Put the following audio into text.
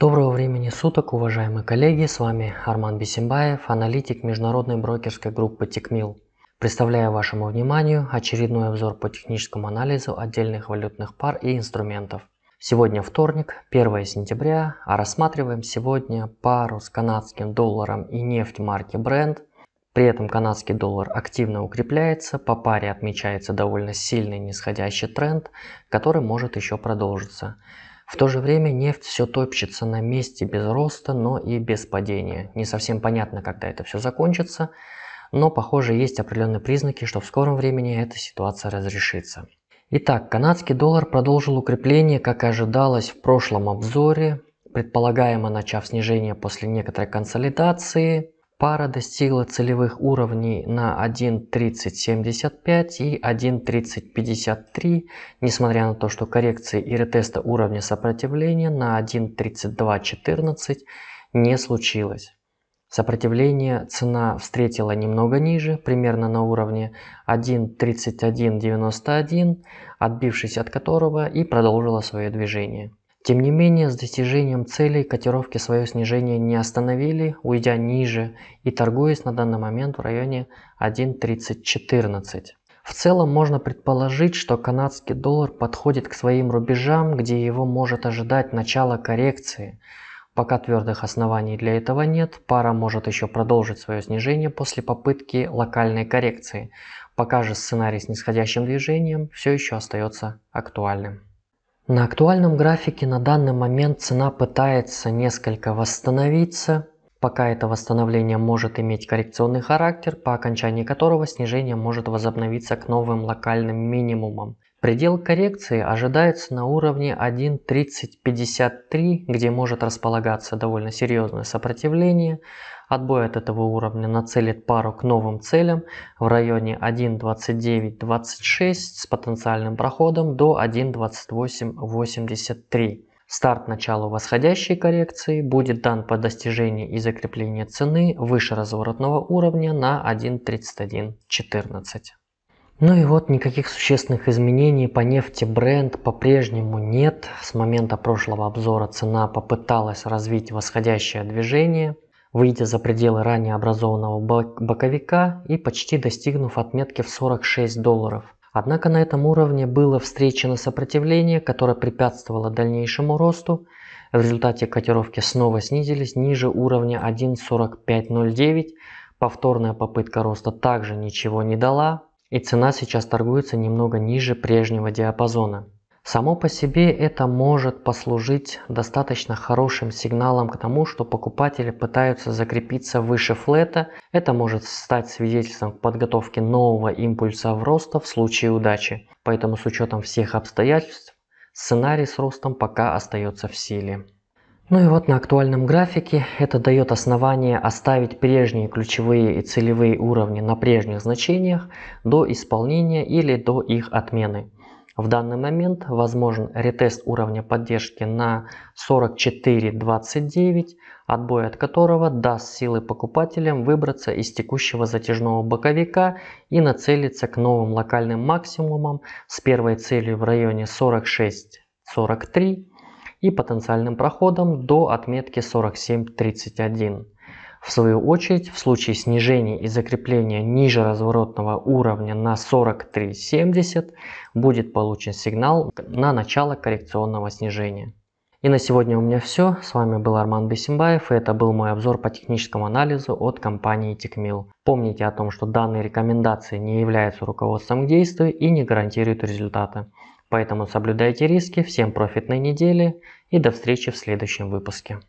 Доброго времени суток, уважаемые коллеги, с вами Арман Бесимбаев, аналитик международной брокерской группы Текмил. Представляю вашему вниманию очередной обзор по техническому анализу отдельных валютных пар и инструментов. Сегодня вторник, 1 сентября, а рассматриваем сегодня пару с канадским долларом и нефть марки Brent. При этом канадский доллар активно укрепляется, по паре отмечается довольно сильный нисходящий тренд, который может еще продолжиться. В то же время нефть все топчется на месте без роста, но и без падения. Не совсем понятно, когда это все закончится, но похоже есть определенные признаки, что в скором времени эта ситуация разрешится. Итак, канадский доллар продолжил укрепление, как и ожидалось в прошлом обзоре, предполагаемо начав снижение после некоторой консолидации. Пара достигла целевых уровней на 1.3075 и 1.3053, несмотря на то, что коррекции и ретеста уровня сопротивления на 1.3214 не случилось. Сопротивление цена встретила немного ниже, примерно на уровне 1.3191, отбившись от которого и продолжила свое движение. Тем не менее, с достижением целей котировки свое снижение не остановили, уйдя ниже и торгуясь на данный момент в районе 1.3014. В целом можно предположить, что канадский доллар подходит к своим рубежам, где его может ожидать начало коррекции. Пока твердых оснований для этого нет, пара может еще продолжить свое снижение после попытки локальной коррекции. Пока же сценарий с нисходящим движением все еще остается актуальным. На актуальном графике на данный момент цена пытается несколько восстановиться пока это восстановление может иметь коррекционный характер, по окончании которого снижение может возобновиться к новым локальным минимумам. Предел коррекции ожидается на уровне 1.3053, где может располагаться довольно серьезное сопротивление. Отбой от этого уровня нацелит пару к новым целям в районе 1.2926 с потенциальным проходом до 1.2883. Старт началу восходящей коррекции будет дан по достижении и закреплении цены выше разворотного уровня на 1.3114. Ну и вот никаких существенных изменений по нефти бренд по-прежнему нет. С момента прошлого обзора цена попыталась развить восходящее движение, выйдя за пределы ранее образованного боковика и почти достигнув отметки в 46 долларов. Однако на этом уровне было встречено сопротивление, которое препятствовало дальнейшему росту. В результате котировки снова снизились ниже уровня 1.4509. Повторная попытка роста также ничего не дала. И цена сейчас торгуется немного ниже прежнего диапазона. Само по себе это может послужить достаточно хорошим сигналом к тому, что покупатели пытаются закрепиться выше флета. Это может стать свидетельством подготовки нового импульса в роста в случае удачи. Поэтому с учетом всех обстоятельств сценарий с ростом пока остается в силе. Ну и вот на актуальном графике это дает основание оставить прежние ключевые и целевые уровни на прежних значениях до исполнения или до их отмены. В данный момент возможен ретест уровня поддержки на 44.29, отбой от которого даст силы покупателям выбраться из текущего затяжного боковика и нацелиться к новым локальным максимумам с первой целью в районе 46.43 и потенциальным проходом до отметки 47.31. В свою очередь, в случае снижения и закрепления ниже разворотного уровня на 43.70 будет получен сигнал на начало коррекционного снижения. И на сегодня у меня все. С вами был Арман Бесимбаев и это был мой обзор по техническому анализу от компании TechMill. Помните о том, что данные рекомендации не являются руководством к действию и не гарантируют результаты. Поэтому соблюдайте риски, всем профитной недели и до встречи в следующем выпуске.